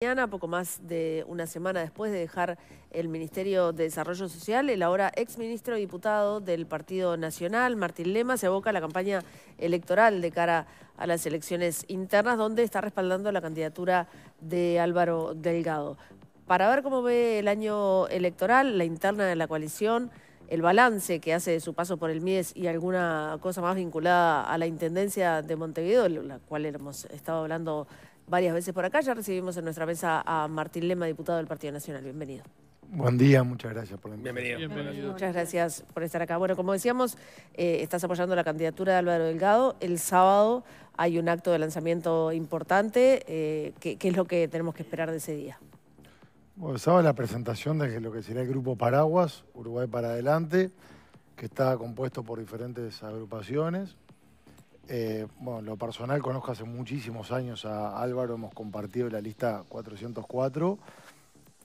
Mañana, poco más de una semana después de dejar el Ministerio de Desarrollo Social, el ahora exministro y diputado del Partido Nacional, Martín Lema, se aboca a la campaña electoral de cara a las elecciones internas, donde está respaldando la candidatura de Álvaro Delgado. Para ver cómo ve el año electoral, la interna de la coalición, el balance que hace de su paso por el MIES y alguna cosa más vinculada a la Intendencia de Montevideo, la cual hemos estado hablando varias veces por acá. Ya recibimos en nuestra mesa a Martín Lema, diputado del Partido Nacional. Bienvenido. Buen día, muchas gracias por la invitación. Bienvenido. Muchas gracias por estar acá. Bueno, como decíamos, eh, estás apoyando la candidatura de Álvaro Delgado. El sábado hay un acto de lanzamiento importante. Eh, ¿qué, es lo que tenemos que esperar de ese día? Bueno, el sábado la presentación de lo que será el Grupo Paraguas, Uruguay para Adelante, que está compuesto por diferentes agrupaciones, eh, bueno, lo personal conozco hace muchísimos años a Álvaro, hemos compartido la lista 404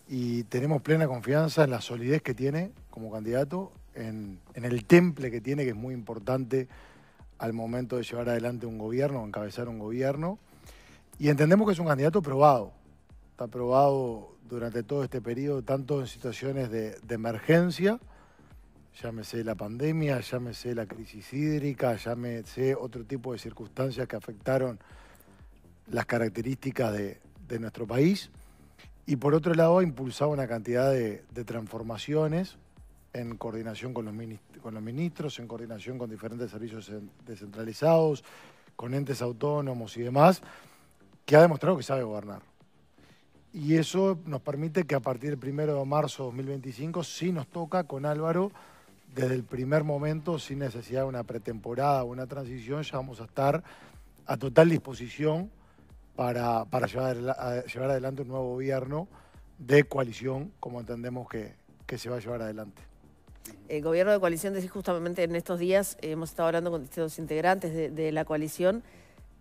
y tenemos plena confianza en la solidez que tiene como candidato, en, el temple que tiene, que es muy importante al momento de llevar adelante un gobierno, encabezar un gobierno. Y entendemos que es un candidato probado. Está probado durante todo este periodo, tanto en situaciones de emergencia, llámese la pandemia, llámese la crisis hídrica, llámese otro tipo de circunstancias que afectaron las características de, nuestro país. Y por otro lado, ha impulsado una cantidad de, transformaciones en coordinación con los, ministros, en coordinación con diferentes servicios descentralizados, con entes autónomos y demás, que ha demostrado que sabe gobernar. Y eso nos permite que a partir del 1 de marzo de 2025, sí nos toca con Álvaro, desde el primer momento, sin necesidad de una pretemporada o una transición, ya vamos a estar a total disposición para, llevar, adelante un nuevo gobierno de coalición, como entendemos que, se va a llevar adelante. El eh, gobierno de coalición, decís justamente en estos días, hemos estado hablando con distintos integrantes de, la coalición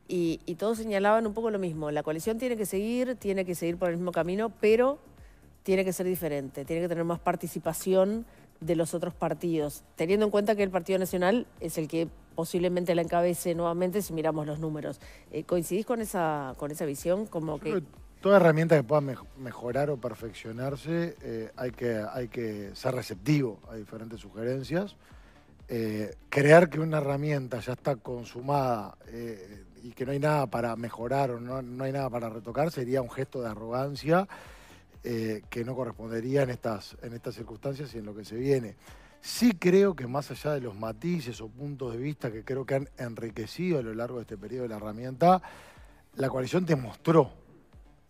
y, todos señalaban un poco lo mismo. La coalición tiene que seguir, tiene que seguir por el mismo camino, pero tiene que ser diferente, tiene que tener más participación de los otros partidos, teniendo en cuenta que el Partido Nacional es el que posiblemente la encabece nuevamente si miramos los números. Eh, ¿Coincidís con esa, con esa visión? Como que... toda herramienta que pueda mejorar o perfeccionarse, eh, hay, que, hay que ser receptivo a diferentes sugerencias. Eh, Crear que una herramienta ya está consumada y que no hay nada para mejorar o no, no hay nada para retocar sería un gesto de arrogancia eh, que no correspondería en estas, en estas circunstancias y en lo que se viene. Sí creo que más allá de los matices o puntos de vista que creo que han enriquecido a lo largo de este periodo de la herramienta, la coalición demostró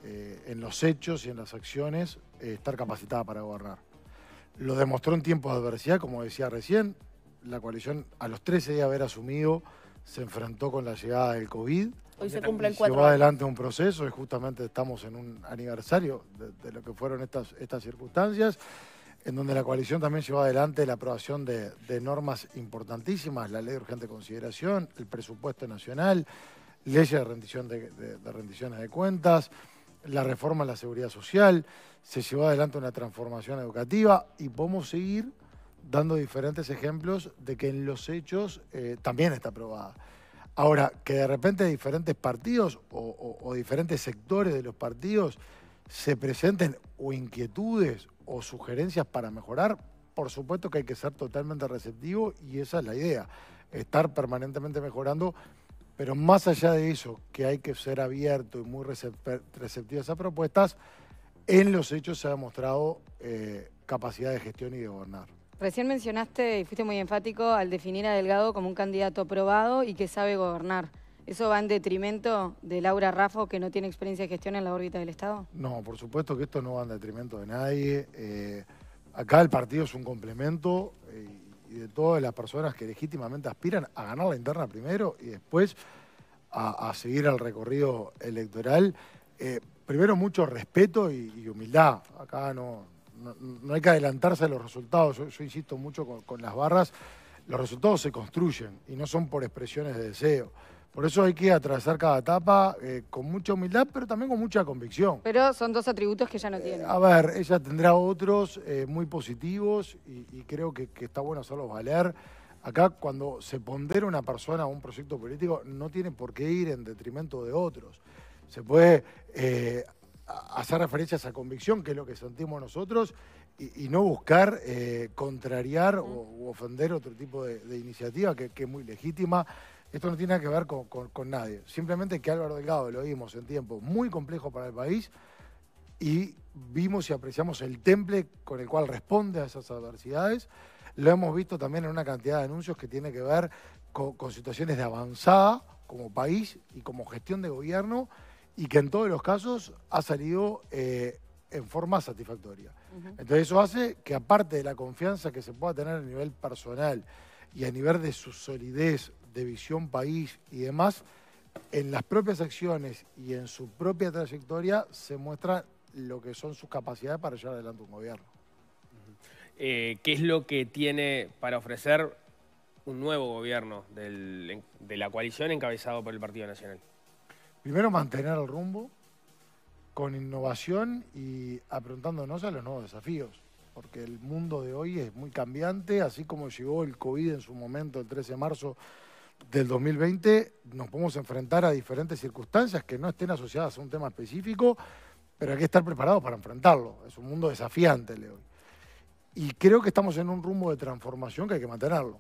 eh, en los hechos y en las acciones eh, estar capacitada para gobernar. Lo demostró en tiempos de adversidad, como decía recién, la coalición a los 13 días de haber asumido se enfrentó con la llegada del COVID, se cumplen adelante un proceso y justamente estamos en un aniversario de, lo que fueron estas, estas circunstancias, en donde la coalición también llevó adelante la aprobación de, normas importantísimas, la ley de urgente consideración, el presupuesto nacional, leyes de rendición de, rendiciones de cuentas, la reforma a la seguridad social, se llevó adelante una transformación educativa y podemos seguir dando diferentes ejemplos de que en los hechos eh, también está aprobada. Ahora, que de repente diferentes partidos o, diferentes sectores de los partidos se presenten o inquietudes o sugerencias para mejorar, por supuesto que hay que ser totalmente receptivo y esa es la idea, estar permanentemente mejorando, pero más allá de eso, que hay que ser abierto y muy receptivo a esas propuestas, en los hechos se ha demostrado eh, capacidad de gestión y de gobernar. Recién mencionaste y fuiste muy enfático al definir a Delgado como un candidato probado y que sabe gobernar. ¿Eso va en detrimento de Laura Raffo, que no tiene experiencia de gestión en la órbita del Estado? No, por supuesto que esto no va en detrimento de nadie. Eh, acá el partido es un complemento eh, y de todas las personas que legítimamente aspiran a ganar la interna primero y después a, seguir al recorrido electoral. Eh, primero, mucho respeto y humildad. Acá no, no, hay que adelantarse a los resultados. Yo, insisto mucho con, las barras. Los resultados se construyen y no son por expresiones de deseo. Por eso hay que atravesar cada etapa eh, con mucha humildad, pero también con mucha convicción. Pero son dos atributos que ya no eh, tiene. a ver, ella tendrá otros eh, muy positivos y, creo que, está bueno hacerlos valer. Acá cuando se pondera una persona a un proyecto político no tiene por qué ir en detrimento de otros. Se puede hacer referencia a esa convicción, que es lo que sentimos nosotros, y, no buscar eh, contrariar o, ofender otro tipo de, iniciativa que, es muy legítima. Esto no tiene nada que ver con, nadie. Simplemente que Álvaro Delgado lo vimos en tiempos muy complejos para el país y vimos y apreciamos el temple con el cual responde a esas adversidades. Lo hemos visto también en una cantidad de anuncios que tiene que ver con, con situaciones de avanzada como país y como gestión de gobierno y que en todos los casos ha salido eh, en forma satisfactoria. Entonces eso hace que aparte de la confianza que se pueda tener a nivel personal y a nivel de su solidez, de visión país y demás, en las propias acciones y en su propia trayectoria se muestra lo que son sus capacidades para llevar adelante un gobierno. Eh, ¿Qué es lo que tiene para ofrecer un nuevo gobierno de la coalición encabezado por el Partido Nacional? primero mantener el rumbo con innovación y aprontándonos a los nuevos desafíos, porque el mundo de hoy es muy cambiante, así como llegó el COVID en su momento el 13 de marzo del 2020, nos podemos enfrentar a diferentes circunstancias que no estén asociadas a un tema específico, pero hay que estar preparados para enfrentarlo. Es un mundo desafiante el hoy. Y creo que estamos en un rumbo de transformación que hay que mantenerlo.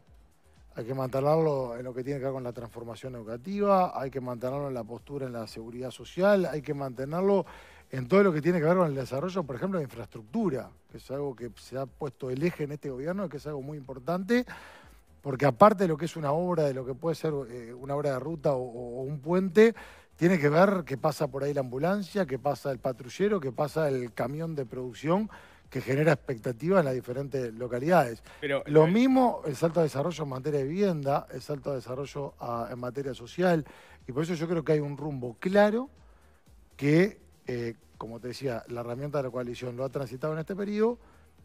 Hay que mantenerlo en lo que tiene que ver con la transformación educativa, hay que mantenerlo en la postura en la seguridad social, hay que mantenerlo en todo lo que tiene que ver con el desarrollo, por ejemplo, de infraestructura, que es algo que se ha puesto el eje en este gobierno, que es algo muy importante, porque aparte de lo que es una obra, de lo que puede ser eh, una obra de ruta o, un puente, tiene que ver qué pasa por ahí la ambulancia, qué pasa el patrullero, qué pasa el camión de producción que genera expectativas en las diferentes localidades. Pero, Lo mismo el salto de desarrollo en materia de vivienda, el salto de desarrollo en materia social, y por eso yo creo que hay un rumbo claro que, eh, como te decía, la herramienta de la coalición lo ha transitado en este periodo,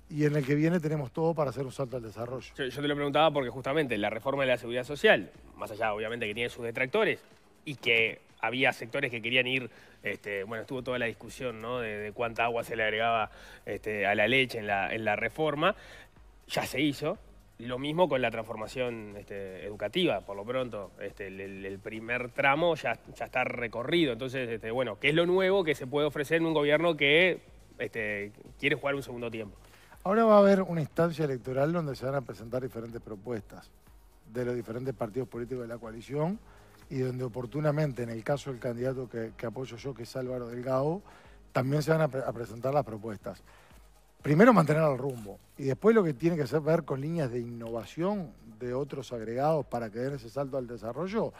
y en el que viene tenemos todo para hacer un salto al desarrollo. yo, te lo preguntaba porque justamente la reforma de la seguridad social, más allá obviamente que tiene sus detractores, y que había sectores que querían ir, este, bueno, estuvo toda la discusión ¿no? de, cuánta agua se le agregaba este, a la leche en la, reforma, ya se hizo, lo mismo con la transformación este, educativa, por lo pronto. el, primer tramo ya, ya está recorrido. Entonces, bueno, ¿qué es lo nuevo que se puede ofrecer en un gobierno que quiere jugar un segundo tiempo? Ahora va a haber una instancia electoral donde se van a presentar diferentes propuestas de los diferentes partidos políticos de la coalición y donde oportunamente, en el caso del candidato que, apoyo yo, que es Álvaro Delgado, también se van a, presentar las propuestas. Primero mantener el rumbo y después lo que tiene que hacer ver con líneas de innovación de otros agregados para que den ese salto al desarrollo.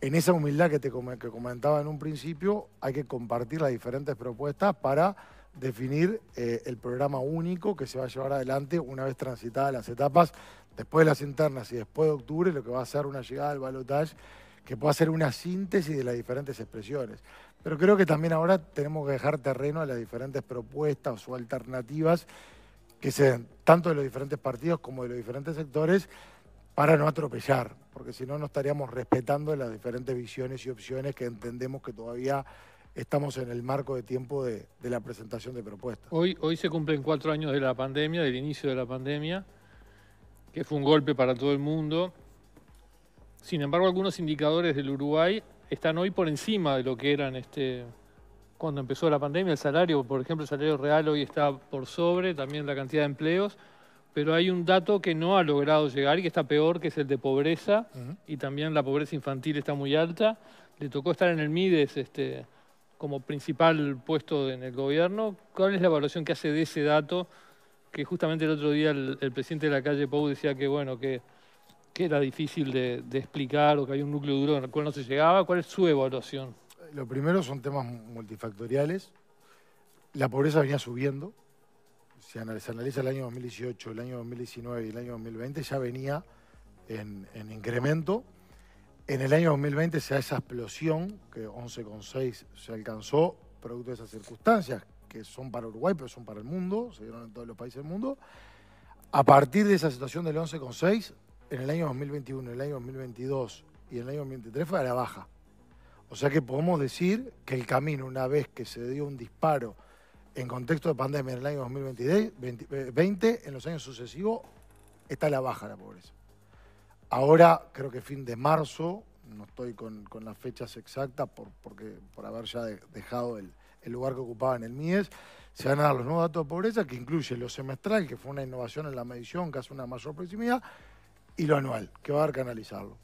En esa humildad que te comentaba en un principio, hay que compartir las diferentes propuestas para definir eh, el programa único que se va a llevar adelante una vez transitadas las etapas después de las internas y después de octubre, lo que va a ser una llegada al balotaje que pueda ser una síntesis de las diferentes expresiones. Pero creo que también ahora tenemos que dejar terreno a las diferentes propuestas o alternativas que se den, tanto de los diferentes partidos como de los diferentes sectores, para no atropellar, porque si no, no estaríamos respetando las diferentes visiones y opciones que entendemos que todavía estamos en el marco de tiempo de, la presentación de propuestas. Hoy, hoy se cumplen cuatro años de la pandemia, del inicio de la pandemia, que fue un golpe para todo el mundo sin embargo, algunos indicadores del Uruguay están hoy por encima de lo que eran este, cuando empezó la pandemia. El salario, por ejemplo, el salario real hoy está por sobre, también la cantidad de empleos, pero hay un dato que no ha logrado llegar y que está peor, que es el de pobreza, y también la pobreza infantil está muy alta. Le tocó estar en el MIDES este, como principal puesto en el gobierno. ¿Cuál es la evaluación que hace de ese dato? Que justamente el otro día el, presidente de la calle Pou decía que, bueno, que que era difícil de, explicar o que había un núcleo duro en el cual no se llegaba? ¿Cuál es su evaluación? Lo primero son temas multifactoriales. La pobreza venía subiendo. se analiza el año 2018, el año 2019 y el año 2020, ya venía en, incremento. En el año 2020 se da esa explosión que 11,6 se alcanzó, producto de esas circunstancias, que son para Uruguay, pero son para el mundo, se vieron en todos los países del mundo. A partir de esa situación del 11,6 en el año 2021, en el año 2022 y en el año 2023 fue a la baja. O sea que podemos decir que el camino, una vez que se dio un disparo en contexto de pandemia en el año 2020, eh, en los años sucesivos, está a la baja la pobreza. Ahora, creo que fin de marzo, no estoy con, las fechas exactas por, porque, por haber ya dejado el, el, lugar que ocupaba en el MIES, se van a dar los nuevos datos de pobreza, que incluye lo semestral, que fue una innovación en la medición, que hace una mayor proximidad, y lo anual, que va a haber que analizarlo.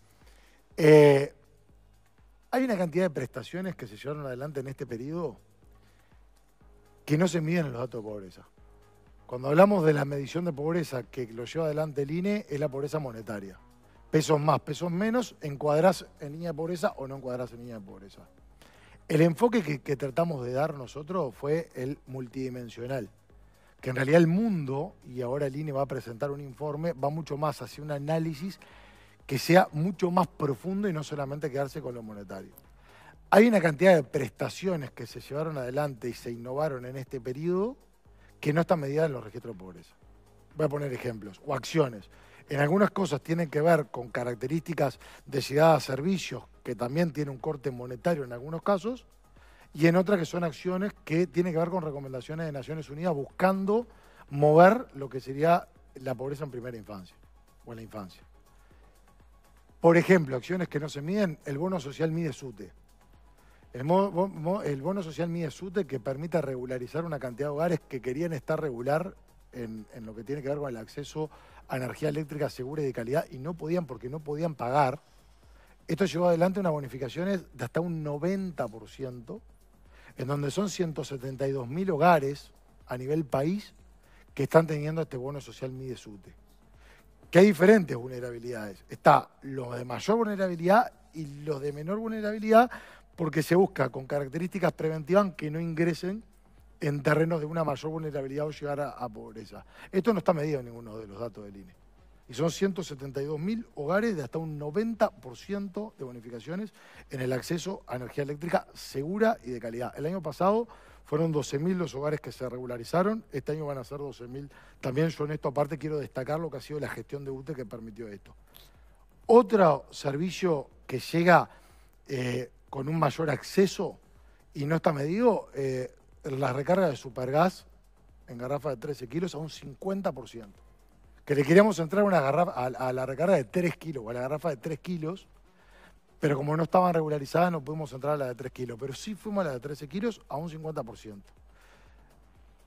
Eh, hay una cantidad de prestaciones que se llevaron adelante en este periodo que no se miden en los datos de pobreza. Cuando hablamos de la medición de pobreza que lo lleva adelante el INE, es la pobreza monetaria. Pesos más, pesos menos, encuadrás en línea de pobreza o no encuadrás en línea de pobreza. El enfoque que tratamos de dar nosotros fue el multidimensional que en realidad el mundo, y ahora el INE va a presentar un informe, va mucho más hacia un análisis que sea mucho más profundo y no solamente quedarse con lo monetario. Hay una cantidad de prestaciones que se llevaron adelante y se innovaron en este periodo que no están medidas en los registros de pobreza. Voy a poner ejemplos o acciones. En algunas cosas tienen que ver con características de llegada a servicios, que también tiene un corte monetario en algunos casos, y en otras que son acciones que tienen que ver con recomendaciones de Naciones Unidas buscando mover lo que sería la pobreza en primera infancia o en la infancia. Por ejemplo, acciones que no se miden, el bono social mide SUTE. El, bono social mide SUTE que permite regularizar una cantidad de hogares que querían estar regular en, en lo que tiene que ver con el acceso a energía eléctrica segura y de calidad y no podían porque no podían pagar. Esto llevó adelante unas bonificaciones de hasta un 90% en donde son 172.000 hogares a nivel país que están teniendo este bono social MIDESUTE. Que hay diferentes vulnerabilidades. Está los de mayor vulnerabilidad y los de menor vulnerabilidad porque se busca con características preventivas que no ingresen en terrenos de una mayor vulnerabilidad o llegar a pobreza. Esto no está medido en ninguno de los datos del INE y son 172.000 hogares de hasta un 90% de bonificaciones en el acceso a energía eléctrica segura y de calidad. El año pasado fueron 12.000 los hogares que se regularizaron, este año van a ser 12.000. También yo en esto aparte quiero destacar lo que ha sido la gestión de UTE que permitió esto. Otro servicio que llega eh, con un mayor acceso y no está medido, eh, la recarga de supergas en garrafa de 13 kilos a un 50% que le queríamos entrar una garrafa, a, la recarga de 3 kilos, o a la garrafa de 3 kilos, pero como no estaban regularizadas no pudimos entrar a la de 3 kilos, pero sí fuimos a la de 13 kilos a un 50%.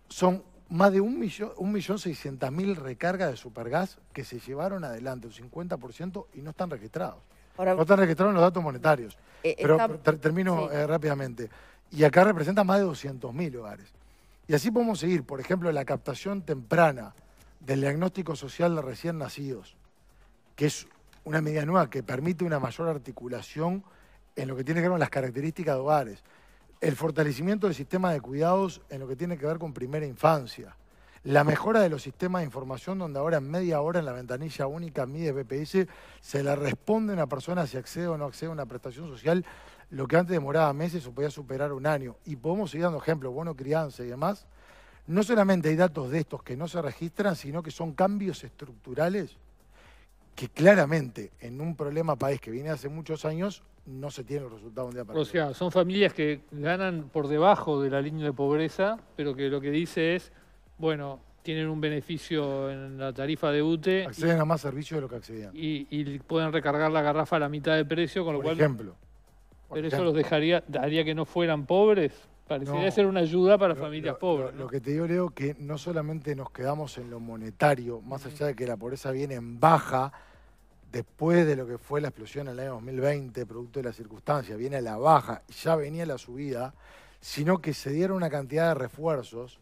Son más de 1.600.000 recargas de supergas que se llevaron adelante, un 50%, y no están registrados. no están registrados en los datos monetarios. Eh, pero termino eh, rápidamente. Y acá representa más de 200.000 hogares. Y así podemos seguir, por ejemplo, la captación temprana del diagnóstico social de recién nacidos, que es una medida nueva que permite una mayor articulación en lo que tiene que ver con las características de hogares, el fortalecimiento del sistema de cuidados en lo que tiene que ver con primera infancia, la mejora de los sistemas de información donde ahora en media hora en la ventanilla única MIDE BPS se le responde a una persona si accede o no accede a una prestación social, lo que antes demoraba meses o podía superar un año. Y podemos seguir dando ejemplos, bono crianza y demás, no solamente hay datos de estos que no se registran, sino que son cambios estructurales que claramente en un problema país que viene hace muchos años no se tiene el resultados de un O sea, son familias que ganan por debajo de la línea de pobreza, pero que lo que dice es, bueno, tienen un beneficio en la tarifa de UTE. Acceden a más servicios de lo que accedían. Y, pueden recargar la garrafa a la mitad de precio, con lo por cual... Ejemplo. pero eso los dejaría, daría que no fueran pobres. Parecería ser una ayuda para familias pobres. Lo, que te digo, Leo, que no solamente nos quedamos en lo monetario, más allá de que la pobreza viene en baja, después de lo que fue la explosión en el año 2020, producto de las circunstancias, viene a la baja, ya venía la subida, sino que se dieron una cantidad de refuerzos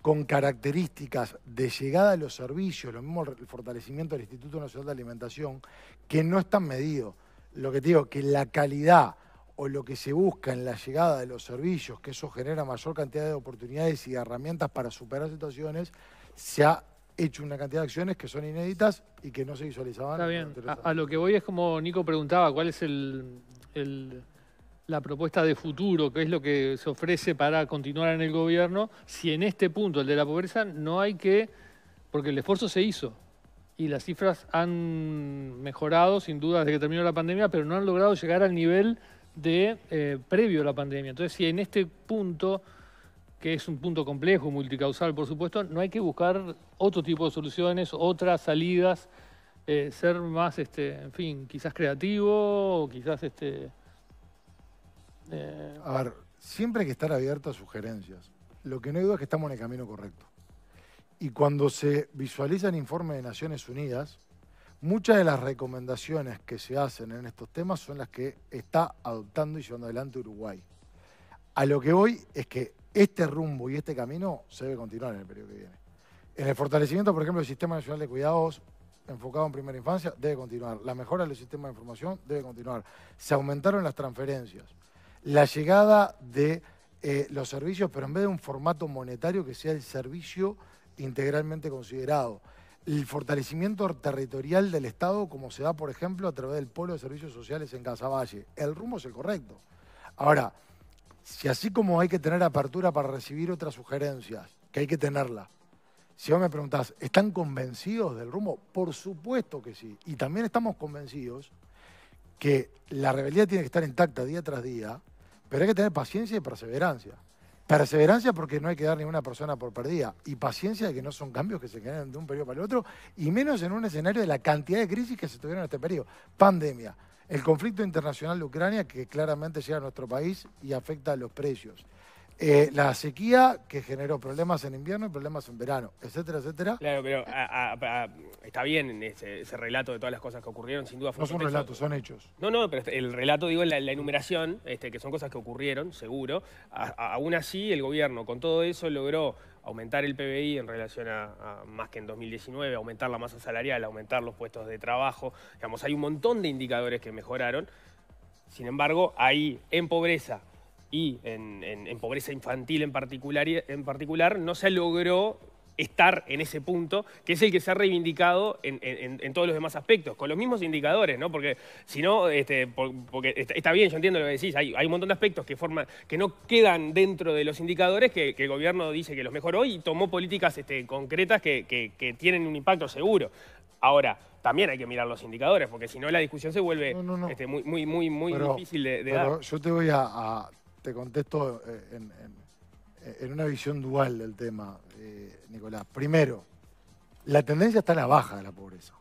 con características de llegada a los servicios, lo mismo el fortalecimiento del Instituto Nacional de Alimentación, que no están medidos. Lo que te digo, que la calidad o lo que se busca en la llegada de los servicios, que eso genera mayor cantidad de oportunidades y herramientas para superar situaciones, se ha hecho una cantidad de acciones que son inéditas y que no se visualizaban. Está bien. A, lo que voy es como Nico preguntaba, ¿cuál es el, la propuesta de futuro? ¿Qué es lo que se ofrece para continuar en el gobierno? Si en este punto, el de la pobreza, no hay que... Porque el esfuerzo se hizo y las cifras han mejorado, sin duda, desde que terminó la pandemia, pero no han logrado llegar al nivel de eh, previo a la pandemia. Entonces, si en este punto, que es un punto complejo, multicausal, por supuesto, no hay que buscar otro tipo de soluciones, otras salidas, eh, ser más, este, en fin, quizás creativo, o quizás este. Eh, a ver, siempre hay que estar abierto a sugerencias. Lo que no hay duda es que estamos en el camino correcto. Y cuando se visualiza el informe de Naciones Unidas, Muchas de las recomendaciones que se hacen en estos temas son las que está adoptando y llevando adelante Uruguay. A lo que voy es que este rumbo y este camino se debe continuar en el periodo que viene. En el fortalecimiento, por ejemplo, del Sistema Nacional de Cuidados enfocado en primera infancia debe continuar. La mejora del sistema de información debe continuar. Se aumentaron las transferencias. La llegada de eh, los servicios, pero en vez de un formato monetario que sea el servicio integralmente considerado el fortalecimiento territorial del Estado, como se da, por ejemplo, a través del Polo de Servicios Sociales en Casaballe. El rumbo es el correcto. Ahora, si así como hay que tener apertura para recibir otras sugerencias, que hay que tenerla, si vos me preguntás, ¿están convencidos del rumbo? Por supuesto que sí. Y también estamos convencidos que la rebeldía tiene que estar intacta día tras día, pero hay que tener paciencia y perseverancia. Perseverancia porque no hay que dar ninguna persona por perdida. Y paciencia de que no son cambios que se generan de un periodo para el otro, y menos en un escenario de la cantidad de crisis que se tuvieron en este periodo. Pandemia, el conflicto internacional de Ucrania que claramente llega a nuestro país y afecta a los precios. Eh, la sequía que generó problemas en invierno y problemas en verano, etcétera, etcétera. Claro, pero está bien ese, relato de todas las cosas que ocurrieron, sin duda. Fue no son relatos, son hechos. No, no, pero el relato, digo, la, enumeración, este, que son cosas que ocurrieron, seguro. aún así, el gobierno con todo eso logró aumentar el PBI en relación a, a, más que en 2019, aumentar la masa salarial, aumentar los puestos de trabajo. Digamos, hay un montón de indicadores que mejoraron. Sin embargo, ahí en pobreza y en, pobreza infantil en particular, en particular, no se logró estar en ese punto, que es el que se ha reivindicado en, todos los demás aspectos, con los mismos indicadores, ¿no? Porque si no, este, porque está, bien, yo entiendo lo que decís, hay, un montón de aspectos que, forman, que no quedan dentro de los indicadores que, el gobierno dice que los mejoró y tomó políticas este, concretas que, tienen un impacto seguro. Ahora, también hay que mirar los indicadores, porque si no la discusión se vuelve este, muy, muy, muy, muy difícil de, Yo te voy a, te contesto eh, en, una visión dual del tema, eh, Nicolás. Primero, la tendencia está en la baja de la pobreza.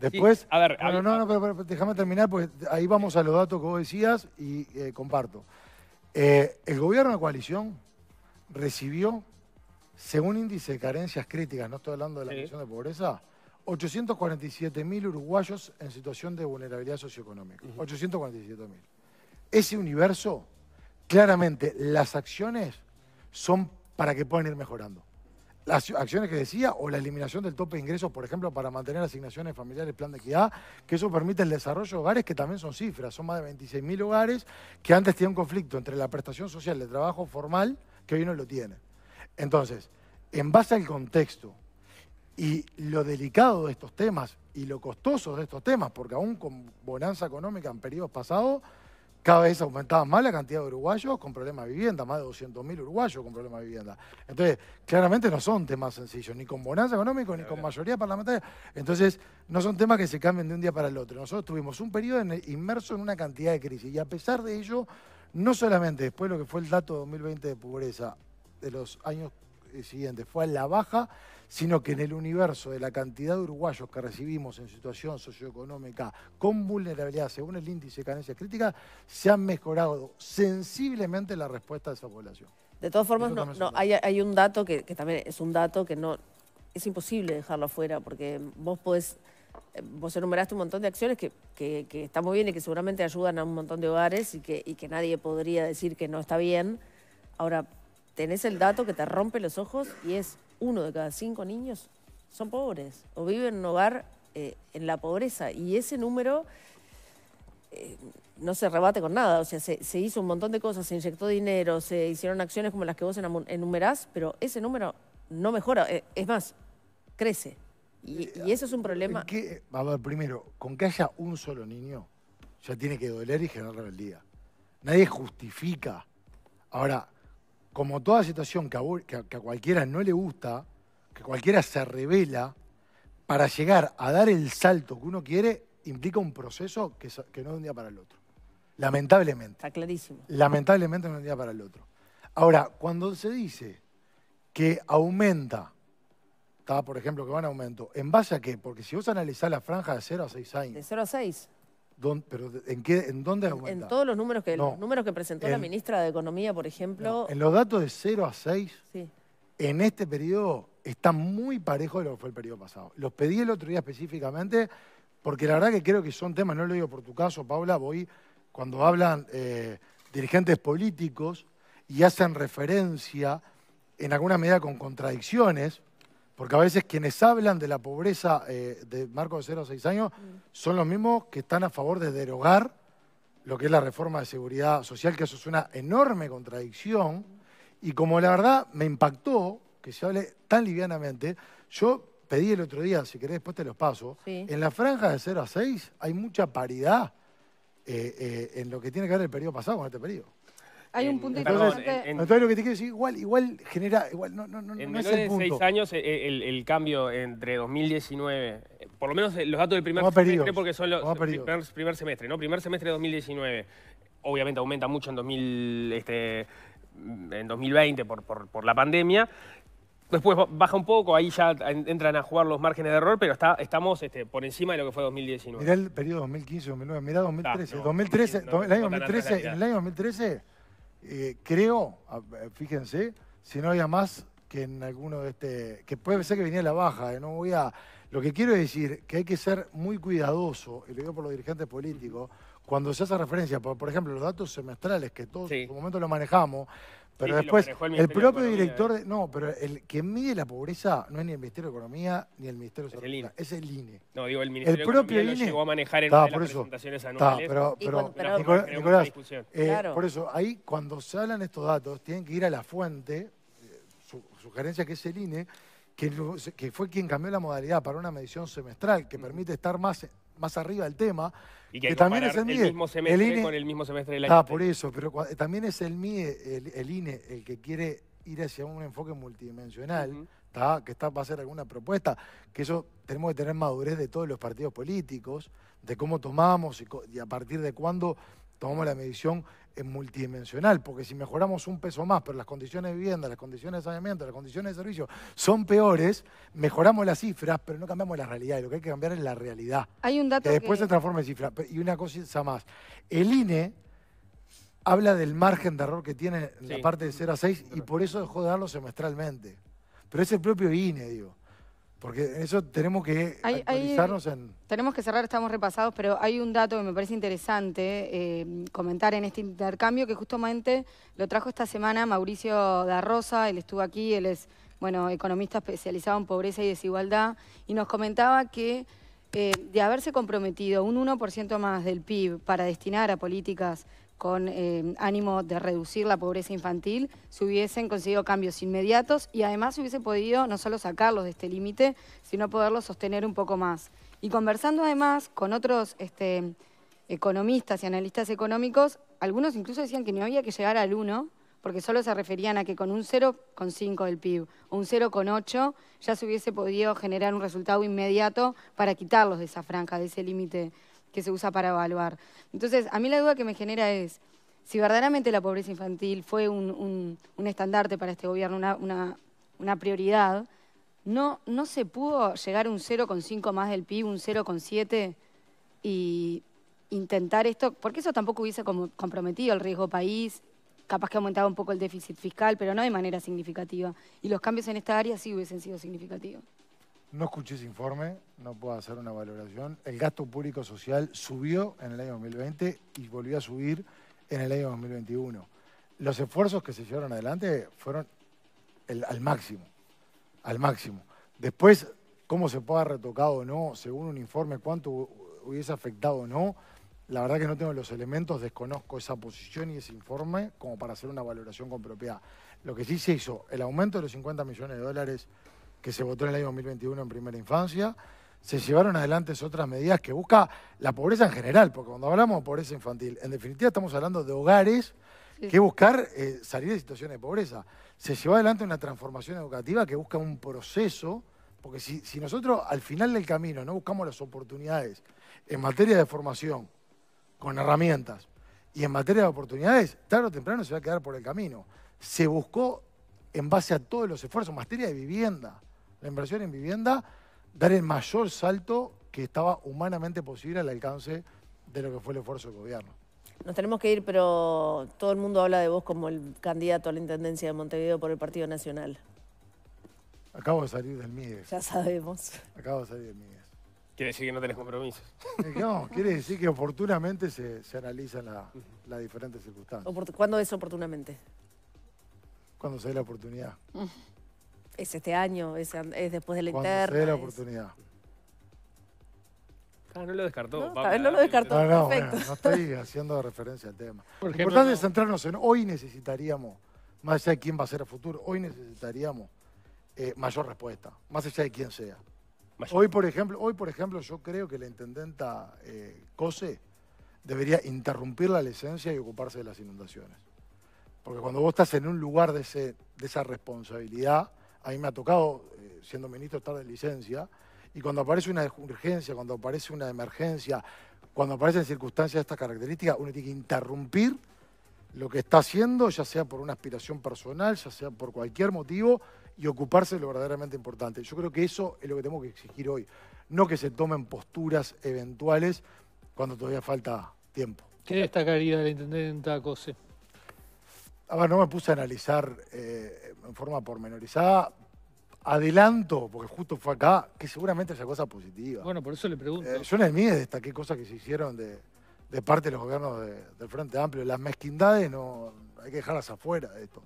Después, a ver, no, no, déjame terminar, pues ahí vamos a los datos que vos decías y eh, comparto. el gobierno de coalición recibió, según índice de carencias críticas, no estoy hablando de la visión de pobreza, mil uruguayos en situación de vulnerabilidad socioeconómica. 847 mil. 847.000 ese universo, claramente las acciones son para que puedan ir mejorando. Las acciones que decía, o la eliminación del tope de ingresos, por ejemplo, para mantener asignaciones familiares, plan de equidad, que eso permite el desarrollo de hogares, que también son cifras, son más de 26.000 hogares que antes tenían conflicto entre la prestación social de trabajo formal, que hoy no lo tiene. Entonces, en base al contexto y lo delicado de estos temas y lo costoso de estos temas, porque aún con bonanza económica en periodos pasados, cada vez aumentaba más la cantidad de uruguayos con problemas de vivienda, más de 200.000 uruguayos con problemas de vivienda. Entonces, claramente no son temas sencillos, ni con bonanza económica, ni con mayoría parlamentaria. Entonces, no son temas que se cambien de un día para el otro. Nosotros tuvimos un periodo inmerso en una cantidad de crisis y a pesar de ello, no solamente después lo que fue el dato de 2020 de pobreza de los años eh, siguientes, fue a la baja, sino que en el universo de la cantidad de uruguayos que recibimos en situación socioeconómica con vulnerabilidad según el índice de carencias crítica, se ha mejorado sensiblemente la respuesta de esa población. De todas formas, no, hay, un dato que, también es un dato que no es imposible dejarlo afuera, porque vos podés, vos enumeraste un montón de acciones que, que, están muy bien y que seguramente ayudan a un montón de hogares y que nadie podría decir que no está bien. Ahora, tenés el dato que te rompe los ojos y es uno de cada cinco niños son pobres o viven en un hogar eh, en la pobreza. Y ese número eh, no se rebate con nada. O sea, se, hizo un montón de cosas, se inyectó dinero, se hicieron acciones como las que vos enumerás, pero ese número no mejora. Eh, es más, crece. Y, eso es un problema. ¿Qué? a ver, primero, con que haya un solo niño, ya tiene que doler y generar rebeldía. Nadie justifica. Ahora, como toda situación que a, cualquiera no le gusta, que cualquiera se revela, para llegar a dar el salto que uno quiere, implica un proceso que, no es de un día para el otro. Lamentablemente. Está clarísimo. Lamentablemente no es de un día para el otro. Ahora, cuando se dice que aumenta, está, por ejemplo, que van a aumento, ¿en base a qué? Porque si vos analizás la franja de 0 a 6 años. De 0 a 6. ¿en, qué, ¿En dónde En todos los números que, los números que presentó la ministra de Economía, por ejemplo. en los datos de 0 a 6, en este periodo está muy parejo de lo que fue el periodo pasado. Los pedí el otro día específicamente porque la verdad que creo que son temas, no lo digo por tu caso, Paula, voy cuando hablan eh, dirigentes políticos y hacen referencia en alguna medida con contradicciones porque a veces quienes hablan de la pobreza eh, de marco de 0 a 6 años mm. son los mismos que están a favor de derogar lo que es la reforma de seguridad social, que eso es una enorme contradicción. Y como la verdad me impactó que se hable tan livianamente, yo pedí el otro día, si querés después te los paso, en la franja de 0 a 6 hay mucha paridad eh, eh, en lo que tiene que ver el periodo pasado con este periodo. Hay un punto Entonces, lo que te quiero decir, igual, igual genera, igual, no, no, no, en no de seis años, el, cambio entre 2019, por lo menos los datos del primer semestre, porque son los primer, semestre, ¿no? Primer semestre de 2019, obviamente aumenta mucho en 2000, este, en 2020 por, la pandemia, Después baja un poco, ahí ya entran a jugar los márgenes de error, pero está, estamos por encima de lo que fue 2019. Mirá el periodo 2015-2009, mirá 2013. 2013 2013 en el año 2013 eh, creo, eh, fíjense, si no había más que en alguno de este, que puede ser que venía la baja, eh, no voy a, lo que quiero decir que hay que ser muy cuidadoso, y lo digo por los dirigentes políticos, cuando se hace referencia, por, ejemplo, los datos semestrales que todos en su momento lo manejamos, pero después, el, propio director, eh. de, no, pero el que mide la pobreza no es ni el Ministerio de Economía ni el Ministerio de Salud, es, el INE. E. No, digo, el Ministerio el propio INE, llegó a manejar en las eso, presentaciones anuales. pero, Nicolás, eh, por eso, ahí cuando se hablan estos datos, tienen que ir a la fuente, eh, su, sugerencia que es el INE, que, que fue quien cambió la modalidad para una medición semestral, que permite estar más más arriba el tema. Y que, también es el, mismo semestre INE, con el mismo semestre del ah, por eso, pero también es el MIE, el, INE, el que quiere ir hacia un enfoque multidimensional, está que está, va a hacer alguna propuesta, que eso tenemos que tener madurez de todos los partidos políticos, de cómo tomamos y a partir de cuándo tomamos la medición multidimensional, porque si mejoramos un peso más, pero las condiciones de vivienda, las condiciones de saneamiento, las condiciones de servicio son peores, mejoramos las cifras, pero no cambiamos la realidad. Y lo que hay que cambiar es la realidad. Hay un dato que después se transforma en cifras. Y una cosa más. El INE habla del margen de error que tiene la parte de 0 a 6 y por eso dejó de darlo semestralmente. Pero es el propio INE, digo. Porque eso tenemos que actualizarnos en... Tenemos que cerrar, estamos repasados, pero hay un dato que me parece interesante eh, comentar en este intercambio que justamente lo trajo esta semana Mauricio da él estuvo aquí, él es bueno economista especializado en pobreza y desigualdad, y nos comentaba que eh, de haberse comprometido un 1% más del PIB para destinar a políticas con eh, ánimo de reducir la pobreza infantil, se hubiesen conseguido cambios inmediatos y además se hubiese podido no solo sacarlos de este límite, sino poderlos sostener un poco más. Y conversando además con otros este, economistas y analistas económicos, algunos incluso decían que no había que llegar al 1, porque solo se referían a que con un 0,5 del PIB o un 0,8 ya se hubiese podido generar un resultado inmediato para quitarlos de esa franja, de ese límite que se usa para evaluar. Entonces, a mí la duda que me genera es si verdaderamente la pobreza infantil fue un, estandarte para este gobierno, una, una, prioridad, no, no, se pudo llegar a un 0,5 más del PIB, un 0,7 y intentar esto, porque eso tampoco hubiese comprometido el riesgo país, capaz que aumentaba un poco el déficit fiscal, pero no de manera significativa. Y los cambios en esta área sí hubiesen sido significativos. No escuché ese informe, no puedo hacer una valoración. El gasto público social subió en el año 2020 y volvió a subir en el año 2021. Los esfuerzos que se llevaron adelante fueron al máximo, al máximo. Después, cómo se pueda retocado o no, según un informe, cuánto hubiese afectado o no, la verdad que no tengo los elementos, desconozco esa posición y ese informe como para hacer una valoración con propiedad. Lo que sí se hizo, el aumento de los 50 millones de dólares que se votó en el año 2021 en primera infancia. Se llevaron adelante otras medidas que busca la pobreza en general, porque cuando hablamos de pobreza infantil, en definitiva estamos hablando de hogares que buscar eh, salir de situaciones de pobreza. Se llevó adelante una transformación educativa que busca un proceso, porque si, si nosotros al final del camino no buscamos las oportunidades en materia de formación, con herramientas, y en materia de oportunidades, tarde o temprano se va a quedar por el camino. Se buscó en base a todos los esfuerzos, en materia de vivienda, la inversión en vivienda, dar el mayor salto que estaba humanamente posible al alcance de lo que fue el esfuerzo del gobierno. Nos tenemos que ir, pero todo el mundo habla de vos como el candidato a la Intendencia de Montevideo por el Partido Nacional. Acabo de salir del MIDES. Ya sabemos. Acabo de salir del MIDES. Quiere decir que no tenés compromisos. Eh, no, quiere decir que oportunamente se, se analizan las la diferentes circunstancias. ¿Cuándo es oportunamente? Cuando se dé la oportunidad. Mm. Es este año, es, después de la interna. Se la oportunidad. Ah, no lo descartó. No, Pablo, ah, no lo descartó. No, perfecto. estoy haciendo referencia al tema. Lo importante es centrarnos en hoy necesitaríamos, más allá de quién va a ser a futuro, hoy necesitaríamos eh, mayor respuesta, más allá de quién sea. Hoy, por ejemplo, hoy, por ejemplo, yo creo que la intendenta eh, Cose debería interrumpir la licencia y ocuparse de las inundaciones. Porque cuando vos estás en un lugar de, ese, de esa responsabilidad, a mí me ha tocado, eh, siendo ministro, estar de licencia, y cuando aparece una urgencia, cuando aparece una emergencia, cuando aparecen circunstancias de estas características, uno tiene que interrumpir lo que está haciendo, ya sea por una aspiración personal, ya sea por cualquier motivo, y ocuparse de lo verdaderamente importante. Yo creo que eso es lo que tenemos que exigir hoy, no que se tomen posturas eventuales cuando todavía falta tiempo. ¿Qué destacaría la intendenta Cose? A ver, no me puse a analizar eh, en forma pormenorizada adelanto, porque justo fue acá, que seguramente haya cosa positiva. Bueno, por eso le pregunto. yo en el esta destaqué cosas que se hicieron de, parte de los gobiernos del Frente Amplio. Las mezquindades no hay que dejarlas afuera de esto.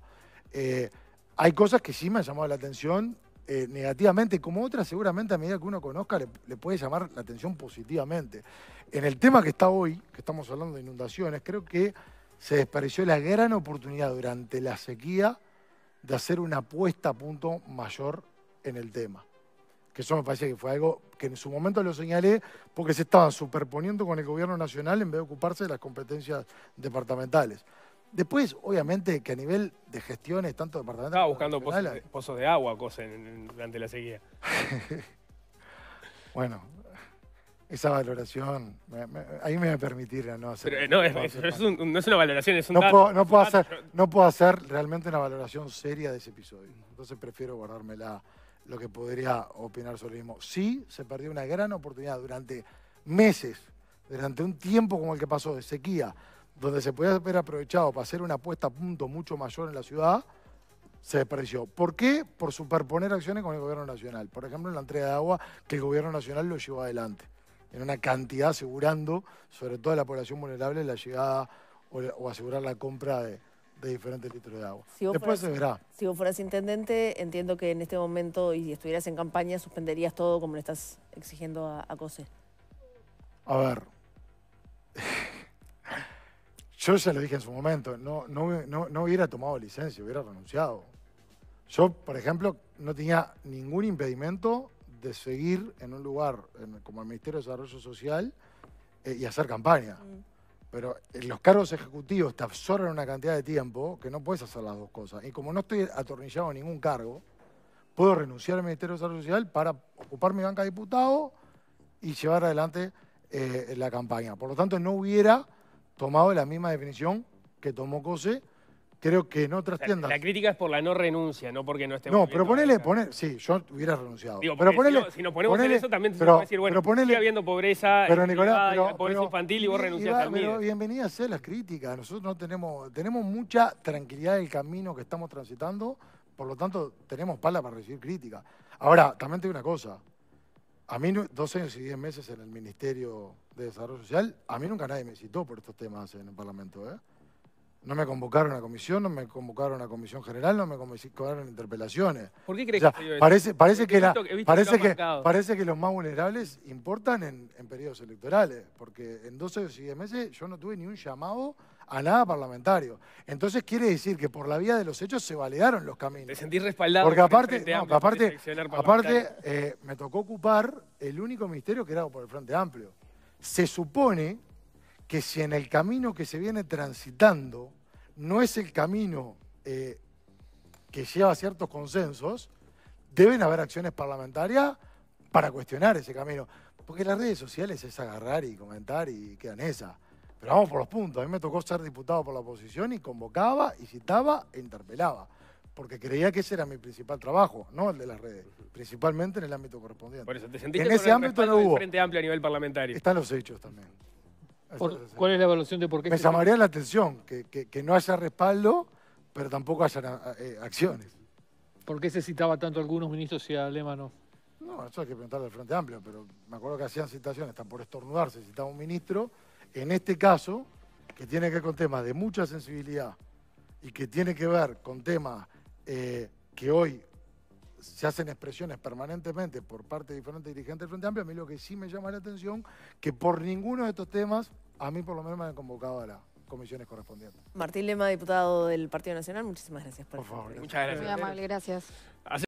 Eh, hay cosas que sí me han llamado la atención eh, negativamente, como otras seguramente a medida que uno conozca le, puede llamar la atención positivamente. En el tema que está hoy, que estamos hablando de inundaciones, creo que se despareció la gran oportunidad durante la sequía de hacer una puesta a punto mayor en el tema. Que eso me parece que fue algo que en su momento lo señalé porque se estaban superponiendo con el gobierno nacional en vez de ocuparse de las competencias departamentales. Después, obviamente, que a nivel de gestiones, tanto departamental... Estaba buscando pozos de, agua, cosas durante la sequía. bueno, esa valoración, ahí me va a permitir no hacer... Eh, no, es, una valoración, es un no Puedo, no, puedo hacer, no puedo hacer realmente una valoración seria de ese episodio. Entonces prefiero guardármela lo que podría opinar sobre el mismo. Sí, se perdió una gran oportunidad durante meses, durante un tiempo como el que pasó de sequía, donde se podía haber aprovechado para hacer una apuesta a punto mucho mayor en la ciudad, se desperdició. ¿Por qué? Por superponer acciones con el gobierno nacional. Por ejemplo, en la entrega de agua, que el gobierno nacional lo llevó adelante, en una cantidad asegurando, sobre todo a la población vulnerable, la llegada o, asegurar la compra de, de diferentes litros de agua. Después se verá. Si vos fueras intendente, entiendo que en este momento y estuvieras en campaña, suspenderías todo como le estás exigiendo a, a COSE. A ver. Yo ya lo dije en su momento, no, no, hubiera tomado licencia, hubiera renunciado. Yo, por ejemplo, no tenía ningún impedimento de seguir en un lugar como el Ministerio de Desarrollo Social eh, y hacer campaña. Mm. Pero eh, los cargos ejecutivos te absorben una cantidad de tiempo que no puedes hacer las dos cosas. Y como no estoy atornillado en ningún cargo, puedo renunciar al Ministerio de Salud Social para ocupar mi banca de diputado y llevar adelante eh, la campaña. Por lo tanto, no hubiera tomado la misma definición que tomó Cose creo que no otras La crítica es por la no renuncia, no porque no estemos. No, pero ponele, ponele, sí, yo hubiera renunciado. pero ponele, si, nos ponemos en eso también pero, se puede decir, bueno, sigue habiendo pobreza, pero, este, Nicolás, pobreza infantil y vos renunciás también. Pero bienvenida sea las críticas. Nosotros no tenemos, tenemos mucha tranquilidad del camino que estamos transitando, por lo tanto, tenemos pala para recibir críticas. Ahora, también te digo una cosa. A mí, dos años y diez meses en el Ministerio de Desarrollo Social, a mí nunca nadie me citó por estos temas en el Parlamento, ¿eh? No me convocaron a comisión, no me convocaron a comisión general, no me convocaron a interpelaciones. ¿Por qué crees que parece, parece que, parece, que, parece que los más vulnerables importan en, periodos electorales, porque en 12 o diez meses yo no tuve ni un llamado a nada parlamentario. Entonces quiere decir que por la vía de los hechos se validaron los caminos. Te sentí respaldado. Porque aparte, aparte, aparte eh, me tocó ocupar el único ministerio que era por el Frente Amplio. Se supone que si en el camino que se viene transitando no es el camino eh, que lleva a ciertos consensos, deben haber acciones parlamentarias para cuestionar ese camino. Porque las redes sociales es agarrar y comentar y quedan esas. Pero vamos por los puntos. A mí me tocó ser diputado por la oposición y convocaba, y citaba e interpelaba. Porque creía que ese era mi principal trabajo, no el de las redes. Principalmente en el ámbito correspondiente. Por eso, ¿te sentiste en ese ámbito no hubo. Frente Amplio a nivel parlamentario. Están los hechos también. ¿Cuál es la evaluación de por qué? Me llamaría la atención que, no haya respaldo, pero tampoco haya eh, acciones. ¿Por qué se citaba tanto a algunos ministros y a no? No, eso hay que preguntarle al Frente Amplio, pero me acuerdo que hacían citaciones, están por estornudarse, se citaba un ministro. En este caso, que tiene que ver con temas de mucha sensibilidad y que tiene que ver con temas eh, que hoy se hacen expresiones permanentemente por parte de diferentes dirigentes del Frente Amplio, a mí lo que sí me llama la atención, que por ninguno de estos temas, a mí por lo menos me han convocado a las comisiones correspondientes. Martín Lema, diputado del Partido Nacional, muchísimas gracias por, por favor. Muchas gracias. Muy amable, gracias.